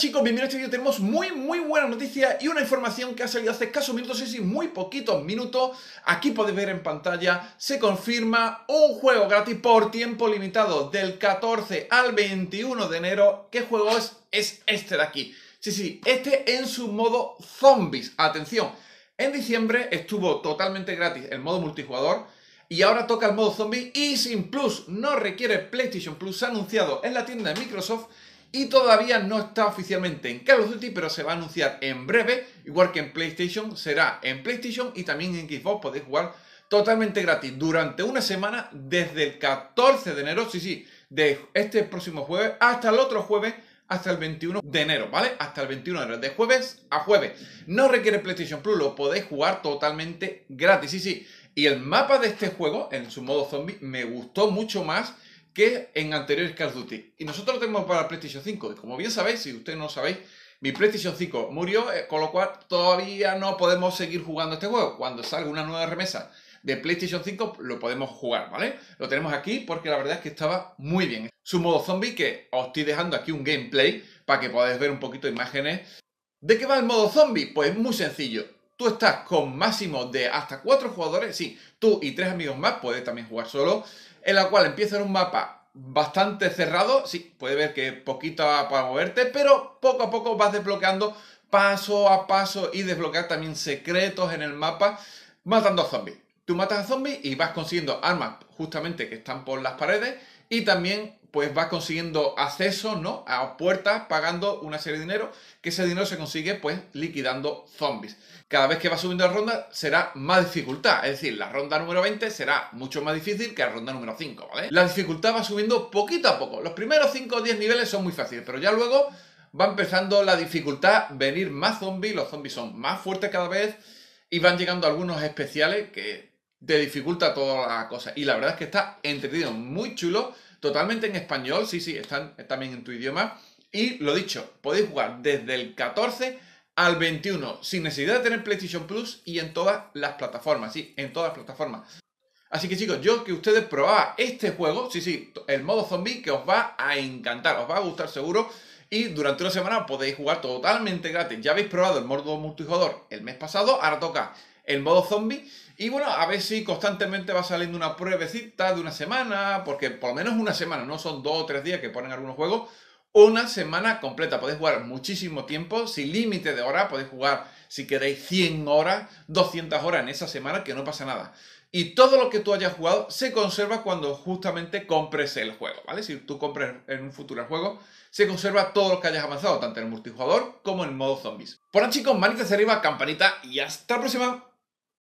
chicos? Bienvenidos a este vídeo. Tenemos muy, muy buena noticia y una información que ha salido hace escasos minutos, y sí, muy poquitos minutos. Aquí podéis ver en pantalla, se confirma un juego gratis por tiempo limitado del 14 al 21 de enero. ¿Qué juego es? Es este de aquí. Sí, sí, este en su modo zombies. Atención, en diciembre estuvo totalmente gratis el modo multijugador. Y ahora toca el modo zombie y sin plus, no requiere PlayStation Plus anunciado en la tienda de Microsoft y todavía no está oficialmente en Call of Duty, pero se va a anunciar en breve, igual que en PlayStation, será en PlayStation y también en Xbox podéis jugar totalmente gratis durante una semana desde el 14 de enero, sí, sí, de este próximo jueves hasta el otro jueves hasta el 21 de enero, ¿vale? Hasta el 21 de enero, de jueves a jueves. No requiere PlayStation Plus, lo podéis jugar totalmente gratis, sí, sí. Y el mapa de este juego, en su modo zombie, me gustó mucho más que en anteriores Call of Duty. Y nosotros lo tenemos para PlayStation 5. Y como bien sabéis, si ustedes no sabéis, mi PlayStation 5 murió, eh, con lo cual todavía no podemos seguir jugando este juego. Cuando salga una nueva remesa de PlayStation 5 lo podemos jugar, ¿vale? Lo tenemos aquí porque la verdad es que estaba muy bien. Su modo zombie, que os estoy dejando aquí un gameplay para que podáis ver un poquito imágenes. ¿De qué va el modo zombie? Pues muy sencillo. Tú estás con máximo de hasta cuatro jugadores, sí, tú y tres amigos más, puedes también jugar solo en la cual empieza en un mapa bastante cerrado, sí, puede ver que poquito para moverte, pero poco a poco vas desbloqueando paso a paso y desbloquear también secretos en el mapa matando a zombies. Tú matas a zombies y vas consiguiendo armas justamente que están por las paredes y también pues vas consiguiendo acceso ¿no? a puertas pagando una serie de dinero, que ese dinero se consigue pues liquidando zombies. Cada vez que vas subiendo la ronda será más dificultad, es decir, la ronda número 20 será mucho más difícil que la ronda número 5, ¿vale? La dificultad va subiendo poquito a poco, los primeros 5 o 10 niveles son muy fáciles, pero ya luego va empezando la dificultad, venir más zombies, los zombies son más fuertes cada vez y van llegando algunos especiales que te dificulta toda la cosa. Y la verdad es que está entretenido, muy chulo, totalmente en español, sí, sí, están eh, también en tu idioma. Y lo dicho, podéis jugar desde el 14 al 21 sin necesidad de tener PlayStation Plus y en todas las plataformas, sí, en todas las plataformas. Así que chicos, yo que ustedes probaba este juego, sí, sí, el modo zombie que os va a encantar, os va a gustar seguro y durante una semana podéis jugar totalmente gratis. Ya habéis probado el modo multijugador el mes pasado, ahora toca el modo zombie. Y bueno, a ver si constantemente va saliendo una pruebecita de una semana, porque por lo menos una semana, no son dos o tres días que ponen algunos juegos, una semana completa. Podéis jugar muchísimo tiempo, sin límite de hora, podéis jugar si queréis 100 horas, 200 horas en esa semana, que no pasa nada. Y todo lo que tú hayas jugado se conserva cuando justamente compres el juego, ¿vale? Si tú compres en un futuro el juego, se conserva todo lo que hayas avanzado, tanto en el multijugador como en el modo zombies. Por ahora chicos, manitas arriba, campanita y hasta la próxima.